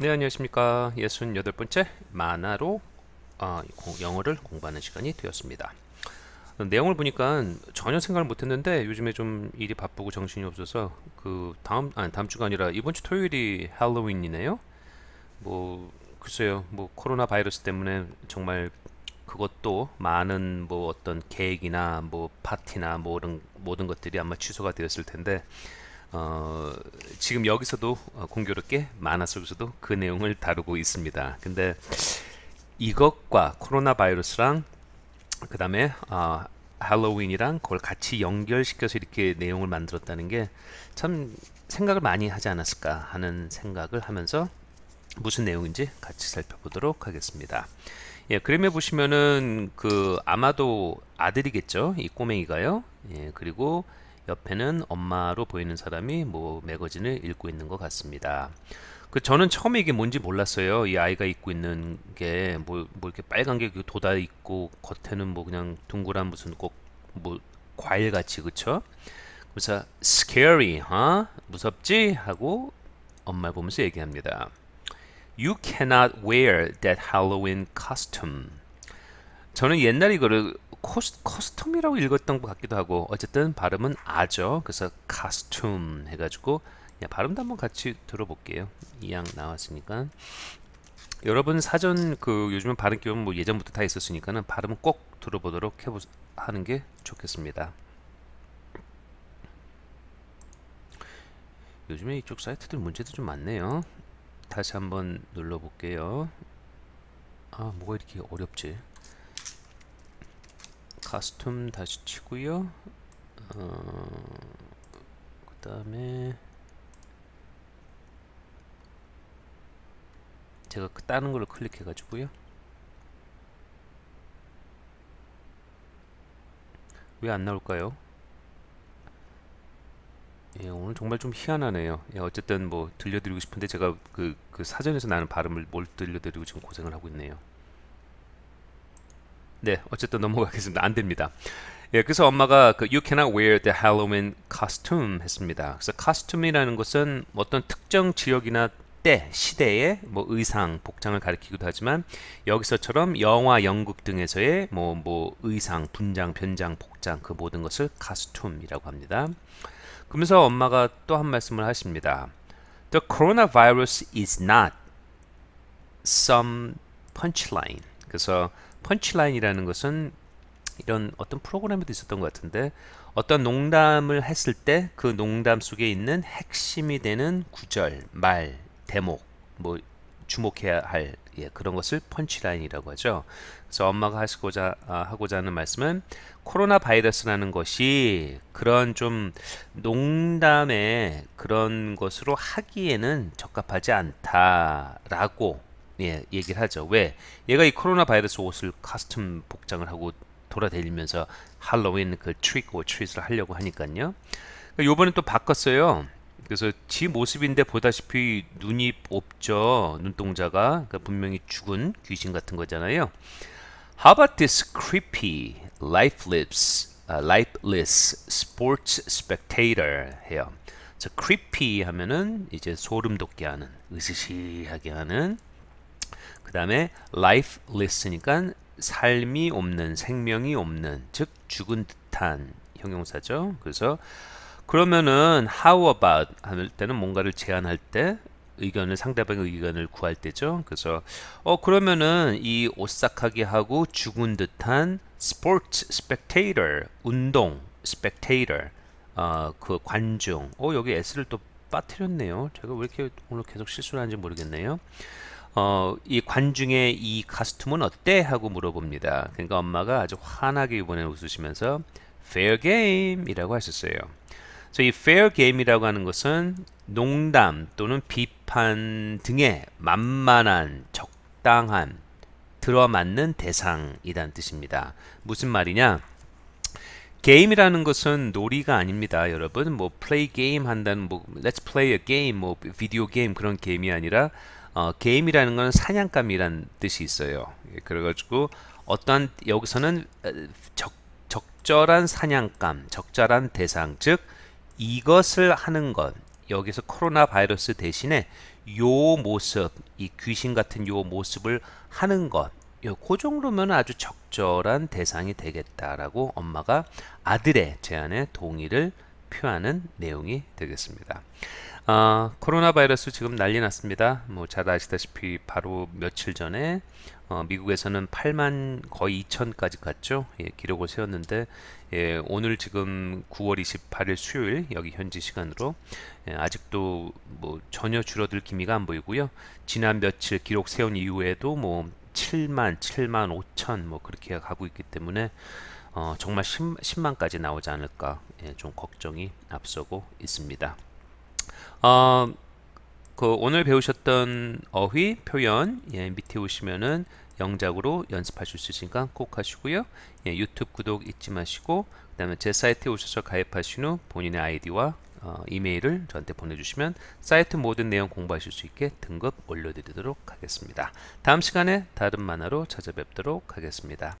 네 안녕하십니까 예순 여덟 번째 만화로 어, 영어를 공부하는 시간이 되었습니다 내용을 보니까 전혀 생각을 못했는데 요즘에 좀 일이 바쁘고 정신이 없어서 그 다음 아니 다음 주가 아니라 이번 주 토요일이 할로윈이네요 뭐 글쎄요 뭐 코로나 바이러스 때문에 정말 그것도 많은 뭐 어떤 계획이나 뭐 파티나 뭐 이런 모든 것들이 아마 취소가 되었을 텐데 어, 지금 여기서도 어, 공교롭게 만화 속에서도 그 내용을 다루고 있습니다. 근데 이것과 코로나 바이러스랑 그 다음에 어, 할로윈이랑 그걸 같이 연결시켜서 이렇게 내용을 만들었다는 게 참 생각을 많이 하지 않았을까 하는 생각을 하면서 무슨 내용인지 같이 살펴보도록 하겠습니다. 예, 그림에 보시면은 그 아마도 아들이겠죠. 이 꼬맹이가요. 예, 그리고 옆에는 엄마로 보이는 사람이 뭐 매거진을 읽고 있는 것 같습니다. 그 저는 처음에 이게 뭔지 몰랐어요. 이 아이가 입고 있는 게뭐뭐 뭐 이렇게 빨간 게 그 도다 있고 겉에는 뭐 그냥 둥그란 무슨 꼭뭐 과일 같이 그쵸? 그래서 scary, 어? 무섭지? 하고 엄마 보면서 얘기합니다. You cannot wear that Halloween costume. 저는 옛날 이거를 코스, 텀이라고 읽었던 것 같기도 하고 어쨌든 발음은 아죠. 그래서 c 스 s 해가지고 발음도 한번 같이 들어볼게요. 이 양 나왔으니까 여러분 사전 그 요즘은 발음 기본 뭐 예전부터 다 있었으니까는 발음 꼭 들어보도록 해보 하는 게 좋겠습니다. 요즘에 이쪽 사이트들 문제도 좀 많네요. 다시 한번 눌러볼게요. 아 뭐가 이렇게 어렵지? 카스툼 다시 치고요 어, 그 다음에 제가 다른 걸 클릭해 가지고요 왜 안 나올까요? 예, 오늘 정말 좀 희한하네요. 예, 어쨌든 뭐 들려드리고 싶은데 제가 그, 그 사전에서 나는 발음을 뭘 들려드리고 지금 고생을 하고 있네요. 네, 어쨌든 넘어가겠습니다. 안 됩니다. 예, 그래서 엄마가 그 you cannot wear the Halloween costume 했습니다. 그래서 costume이라는 것은 뭐 어떤 특정 지역이나 때, 시대의 뭐 의상, 복장을 가리키기도 하지만 여기서처럼 영화, 연극 등에서의 뭐뭐 뭐 의상, 분장, 변장, 복장 그 모든 것을 costume이라고 합니다. 그러면서 엄마가 또 한 말씀을 하십니다. The coronavirus is not some punchline. 그래서 펀치라인이라는 것은 이런 어떤 프로그램에도 있었던 것 같은데 어떤 농담을 했을 때 그 농담 속에 있는 핵심이 되는 구절, 말, 대목 뭐 주목해야 할 예, 그런 것을 펀치라인이라고 하죠. 그래서 엄마가 하시고자 아, 하고자 하는 말씀은 코로나 바이러스라는 것이 그런 좀 농담의 그런 것으로 하기에는 적합하지 않다라고 예, 얘기를 하죠. 왜? 얘가 이 코로나 바이러스 옷을 커스텀 복장을 하고 돌아다니면서 할로윈 그 트릭 오 트릿을 하려고 하니까요. 그러니까 요번에또 바꿨어요. 그래서 지 모습인데 보다시피 눈이 없죠. 눈동자가 그러니까 분명히 죽은 귀신 같은 거잖아요. How about this creepy, lifeless, uh, 아, lifeless sports spectator 해요. 자, creepy 하면은 이제 소름 돋게 하는, 으스시하게 하는 그 다음에 lifeless니까 삶이 없는 생명이 없는 즉 죽은 듯한 형용사죠 그래서 그러면은 how about 할 때는 뭔가를 제안할 때 의견을 상대방의 의견을 구할 때죠 그래서 어 그러면은 이 오싹하게하고 죽은 듯한 스포츠 스펙테이터 운동 스펙테이터 어, 그 관중 어 여기 S를 또 빠뜨렸네요 제가 왜 이렇게 오늘 계속 실수를 하는지 모르겠네요 어, 이 관중의 이 카스툼은 어때? 하고 물어봅니다. 그러니까 엄마가 아주 환하게 이번에 웃으시면서 fair game이라고 하셨어요. 그래서 이 fair game이라고 하는 것은 농담 또는 비판 등의 만만한 적당한 들어맞는 대상이란 뜻입니다. 무슨 말이냐? 게임이라는 것은 놀이가 아닙니다, 여러분. 뭐 플레이 게임 한다는 뭐 let's play a game 뭐 비디오 게임 그런 게임이 아니라 어, 게임이라는 건 사냥감이란 뜻이 있어요. 예, 그래가지고 어떠한 여기서는 적, 적절한 사냥감, 적절한 대상, 즉 이것을 하는 것. 여기서 코로나 바이러스 대신에 요 모습, 이 귀신 같은 요 모습을 하는 것. 요, 고 그 정도면 아주 적절한 대상이 되겠다라고 엄마가 아들의 제안에 동의를 표하는 내용이 되겠습니다. 아, 코로나 바이러스 지금 난리 났습니다. 뭐 잘 아시다시피 바로 며칠 전에 어, 미국에서는 8만 거의 2천까지 갔죠. 예, 기록을 세웠는데 예, 오늘 지금 9월 28일 수요일 여기 현지 시간으로 예, 아직도 뭐 전혀 줄어들 기미가 안 보이고요. 지난 며칠 기록 세운 이후에도 뭐 7만, 7만 5천 뭐 그렇게 가고 있기 때문에 어, 정말 10, 만까지 나오지 않을까 예, 좀 걱정이 앞서고 있습니다. 어, 그 오늘 배우셨던 어휘 표현 예, 밑에 오시면은 영작으로 연습하실 수 있으니까 꼭 하시고요. 예, 유튜브 구독 잊지 마시고 그 다음에 제 사이트에 오셔서 가입하신 후 본인의 아이디와 어, 이메일을 저한테 보내주시면 사이트 모든 내용 공부하실 수 있게 등급 올려드리도록 하겠습니다. 다음 시간에 다른 만화로 찾아뵙도록 하겠습니다.